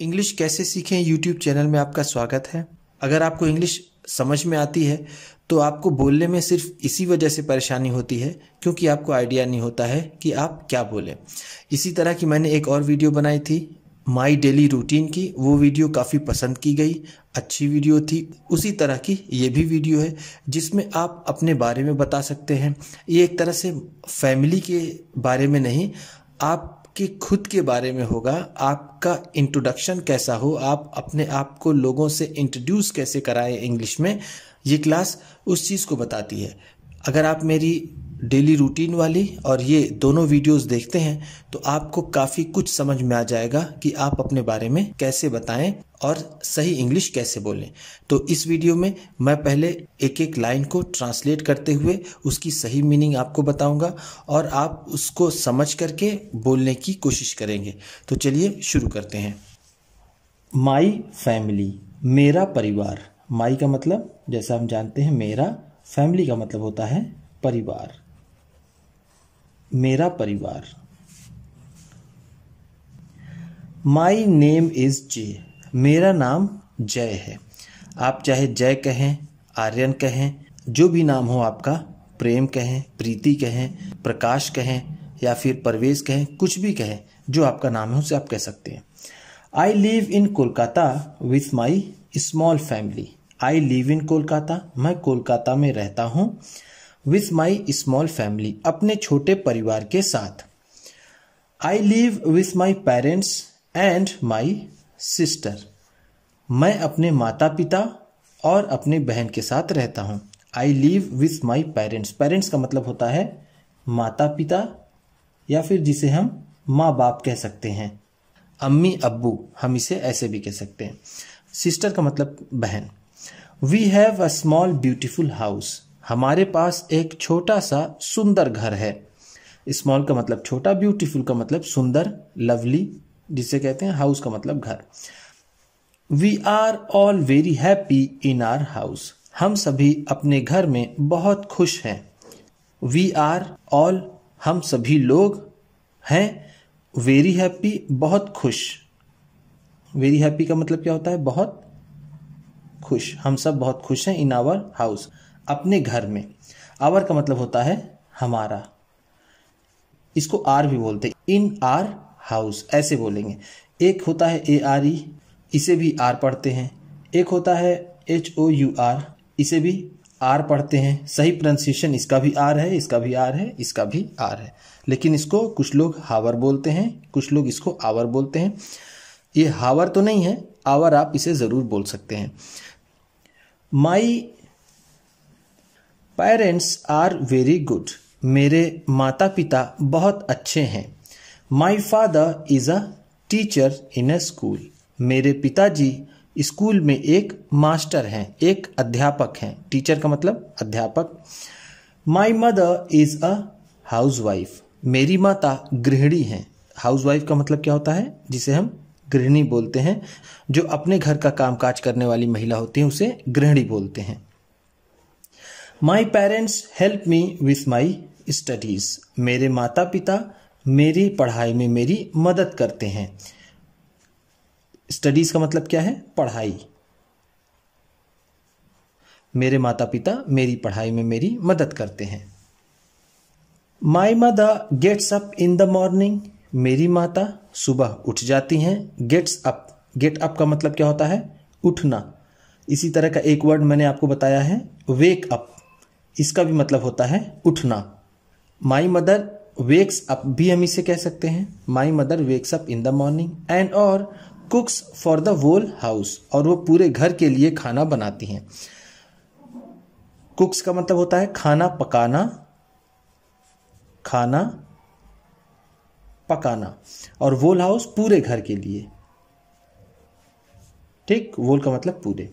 English कैसे सीखें YouTube channel में आपका स्वागत है अगर आपको इंग्लिश समझ में आती है तो आपको बोलने में सिर्फ इसी वजह से परेशानी होती है क्योंकि आपको आइडिया नहीं होता है कि आप क्या बोलें इसी तरह की मैंने एक और वीडियो बनाई थी माई डेली रूटीन की वो वीडियो काफ़ी पसंद की गई अच्छी वीडियो थी उसी तरह की ये भी वीडियो है जिसमें आप अपने बारे में बता सकते हैं ये एक तरह से फैमिली के बारे में नहीं आप आपके खुद के बारे में होगा आपका इंट्रोडक्शन कैसा हो आप अपने आप को लोगों से इंट्रोड्यूस कैसे कराएं इंग्लिश में ये क्लास उस चीज़ को बताती है अगर आप मेरी डेली रूटीन वाली और ये दोनों वीडियोस देखते हैं तो आपको काफ़ी कुछ समझ में आ जाएगा कि आप अपने बारे में कैसे बताएं और सही इंग्लिश कैसे बोलें तो इस वीडियो में मैं पहले एक एक लाइन को ट्रांसलेट करते हुए उसकी सही मीनिंग आपको बताऊंगा और आप उसको समझ करके बोलने की कोशिश करेंगे तो चलिए शुरू करते हैं माई फैमिली मेरा परिवार माई का मतलब जैसा हम जानते हैं मेरा फैमिली का मतलब होता है परिवार मेरा परिवार माई नेम इज जे मेरा नाम जय है आप चाहे जय कहें आर्यन कहें जो भी नाम हो आपका प्रेम कहें प्रीति कहें प्रकाश कहें या फिर परवेज कहें कुछ भी कहें जो आपका नाम है उसे आप कह सकते हैं I live in Kolkata with my small family I live in Kolkata मैं कोलकाता में रहता हूँ विथ माई स्मॉल फैमिली अपने छोटे परिवार के साथ I live with my parents and my sister मैं अपने माता पिता और अपने बहन के साथ रहता हूँ I live with my parents parents का मतलब होता है माता पिता या फिर जिसे हम माँ बाप कह सकते हैं अम्मी अब्बू हम इसे ऐसे भी कह सकते हैं सिस्टर का मतलब बहन we have a small beautiful house हमारे पास एक छोटा सा सुंदर घर है स्मॉल का मतलब छोटा ब्यूटीफुल का मतलब सुंदर लवली जिसे कहते हैं हाउस का मतलब घर we are all very happy in our house हम सभी अपने घर में बहुत खुश हैं वी आर ऑल हम सभी लोग हैं वेरी हैप्पी बहुत खुश वेरी हैप्पी का मतलब क्या होता है बहुत खुश हम सब बहुत खुश हैं इन आवर हाउस अपने घर में आवर का मतलब होता है हमारा इसको आर भी बोलते हैं इन आर हाउस ऐसे बोलेंगे एक होता है ए आर ई इसे भी आर पढ़ते हैं एक होता है एच ओ यू आर इसे भी आर पढ़ते हैं सही प्रोनाउंसिएशन इसका भी आर है इसका भी आर है इसका भी आर है लेकिन इसको कुछ लोग हावर बोलते हैं कुछ लोग इसको आवर बोलते हैं ये हावर तो नहीं है आवर आप इसे ज़रूर बोल सकते हैं my parents are very good मेरे माता पिता बहुत अच्छे हैं my father is a teacher in a school मेरे पिताजी स्कूल में एक मास्टर हैं एक अध्यापक हैं टीचर का मतलब अध्यापक my mother is a housewife मेरी माता गृहिणी हैं हाउस वाइफ का मतलब क्या होता है जिसे हम गृहिणी बोलते हैं जो अपने घर का कामकाज करने वाली महिला होती है उसे गृहिणी बोलते हैं my parents help me with my studies मेरे माता पिता मेरी पढ़ाई में मेरी मदद करते हैं स्टडीज का मतलब क्या है पढ़ाई मेरे माता पिता मेरी पढ़ाई में मेरी मदद करते हैं my mother gets up in the morning मेरी माता सुबह उठ जाती हैं गेट्स अप गेट अप का मतलब क्या होता है उठना इसी तरह का एक वर्ड मैंने आपको बताया है वेक अप इसका भी मतलब होता है उठना माई मदर वेक्स अप भी हम इसे कह सकते हैं my mother wakes up in the morning and और cooks for the whole house और वो पूरे घर के लिए खाना बनाती हैं कुक्स का मतलब होता है खाना पकाना खाना पकाना और वोल हाउस पूरे घर के लिए ठीक वोल का मतलब पूरे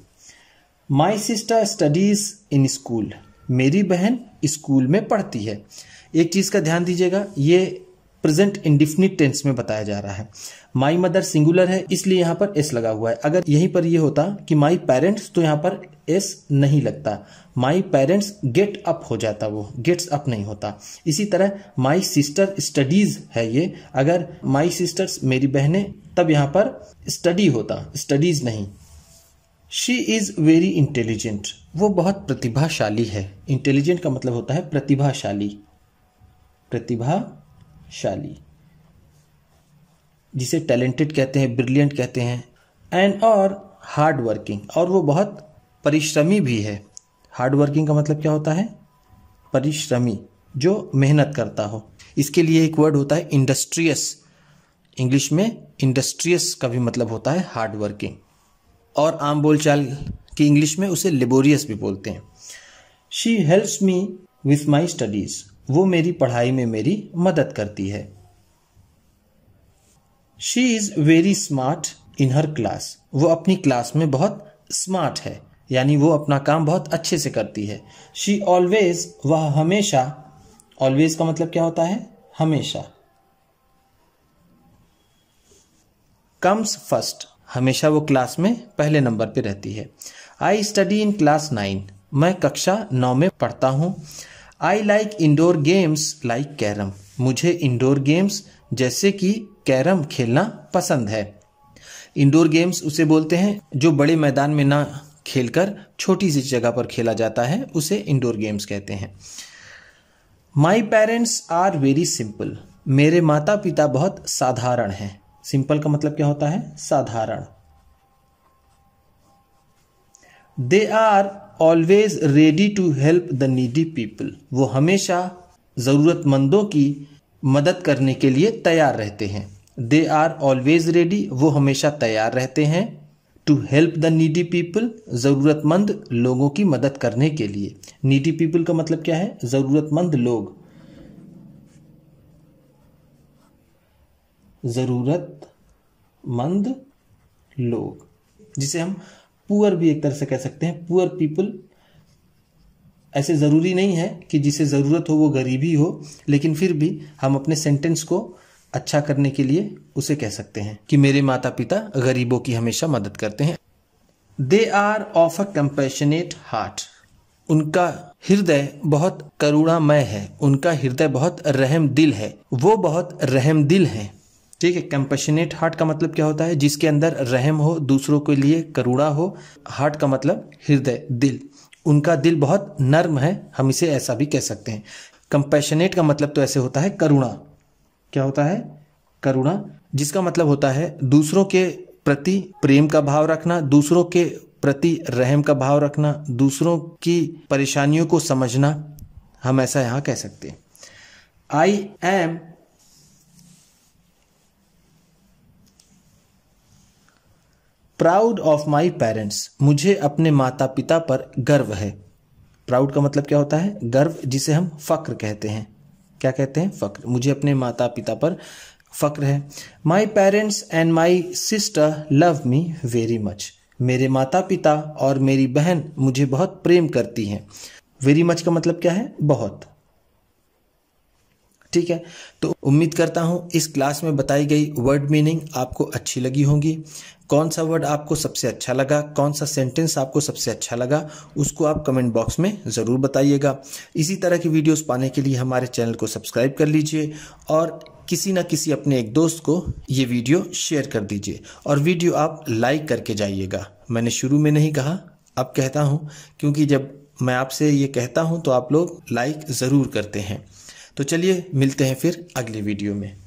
my sister studies in school मेरी बहन स्कूल में पढ़ती है एक चीज़ का ध्यान दीजिएगा ये प्रेजेंट इंडिफिनिट टेंस में बताया जा रहा है माई मदर सिंगुलर है इसलिए यहाँ पर एस लगा हुआ है अगर यहीं पर ये यह होता कि माई पेरेंट्स तो यहाँ पर एस नहीं लगता माई पेरेंट्स गेट अप हो जाता वो गेट्स अप नहीं होता इसी तरह माई सिस्टर स्टडीज है ये अगर माई सिस्टर्स मेरी बहनें तब यहाँ पर स्टडी होता स्टडीज नहीं शी इज़ वेरी इंटेलिजेंट वो बहुत प्रतिभाशाली है इंटेलिजेंट का मतलब होता है प्रतिभाशाली प्रतिभा शाली जिसे टैलेंटेड कहते हैं ब्रिलियंट कहते हैं एंड और हार्ड वर्किंग और वो बहुत परिश्रमी भी है हार्ड वर्किंग का मतलब क्या होता है परिश्रमी जो मेहनत करता हो इसके लिए एक वर्ड होता है इंडस्ट्रियस इंग्लिश में इंडस्ट्रियस का भी मतलब होता है हार्ड वर्किंग और आम बोलचाल की इंग्लिश में उसे लेबोरियस भी बोलते हैं she helps me with my studies वो मेरी पढ़ाई में मेरी मदद करती है she is very smart in her class वो अपनी क्लास में बहुत स्मार्ट है यानी वो अपना काम बहुत अच्छे से करती है शी ऑलवेज वह हमेशा ऑलवेज का मतलब क्या होता है हमेशा कम्स फर्स्ट हमेशा वो क्लास में पहले नंबर पे रहती है I study in class nine मैं कक्षा नौ में पढ़ता हूँ I like indoor games like carrom मुझे इंडोर गेम्स जैसे कि कैरम खेलना पसंद है इंडोर गेम्स उसे बोलते हैं जो बड़े मैदान में ना खेलकर छोटी सी जगह पर खेला जाता है उसे इंडोर गेम्स कहते हैं my parents are very simple मेरे माता पिता बहुत साधारण हैं सिंपल का मतलब क्या होता है साधारण they are always ready to help the needy people वो हमेशा ज़रूरतमंदों की मदद करने के लिए तैयार रहते हैं दे आर ऑलवेज रेडी वो हमेशा तैयार रहते हैं to help the needy people ज़रूरतमंद लोगों की मदद करने के लिए नीडी पीपल का मतलब क्या है ज़रूरतमंद लोग ज़रूरतमंद लोग जिसे हम पुअर भी एक तरह से कह सकते हैं पुअर पीपल ऐसे ज़रूरी नहीं है कि जिसे ज़रूरत हो वो गरीबी हो लेकिन फिर भी हम अपने सेंटेंस को अच्छा करने के लिए उसे कह सकते हैं कि मेरे माता पिता गरीबों की हमेशा मदद करते हैं they are of a compassionate heart उनका हृदय बहुत करुणामय है उनका हृदय बहुत रहम दिल है वो बहुत रहम दिल हैं ठीक है कंपेशनेट हार्ट का मतलब क्या होता है जिसके अंदर रहम हो दूसरों के लिए करुणा हो हार्ट का मतलब हृदय दिल उनका दिल बहुत नर्म है हम इसे ऐसा भी कह सकते हैं कंपैशनेट का मतलब तो ऐसे होता है करुणा क्या होता है करुणा जिसका मतलब होता है दूसरों के प्रति प्रेम का भाव रखना दूसरों के प्रति रहम का भाव रखना दूसरों की परेशानियों को समझना हम ऐसा यहाँ कह सकते हैं I am proud of my parents मुझे अपने माता पिता पर गर्व है प्राउड का मतलब क्या होता है गर्व जिसे हम फ़क्र कहते हैं क्या कहते हैं फ़क्र मुझे अपने माता पिता पर फ़क्र है my parents and my sister love me very much मेरे माता पिता और मेरी बहन मुझे बहुत प्रेम करती हैं वेरी मच का मतलब क्या है बहुत ठीक है तो उम्मीद करता हूँ इस क्लास में बताई गई वर्ड मीनिंग आपको अच्छी लगी होंगी कौन सा वर्ड आपको सबसे अच्छा लगा कौन सा सेंटेंस आपको सबसे अच्छा लगा उसको आप कमेंट बॉक्स में ज़रूर बताइएगा इसी तरह की वीडियोस पाने के लिए हमारे चैनल को सब्सक्राइब कर लीजिए और किसी ना किसी अपने एक दोस्त को ये वीडियो शेयर कर दीजिए और वीडियो आप लाइक करके जाइएगा मैंने शुरू में नहीं कहा अब कहता हूँ क्योंकि जब मैं आपसे ये कहता हूँ तो आप लोग लाइक ज़रूर करते हैं तो चलिए मिलते हैं फिर अगली वीडियो में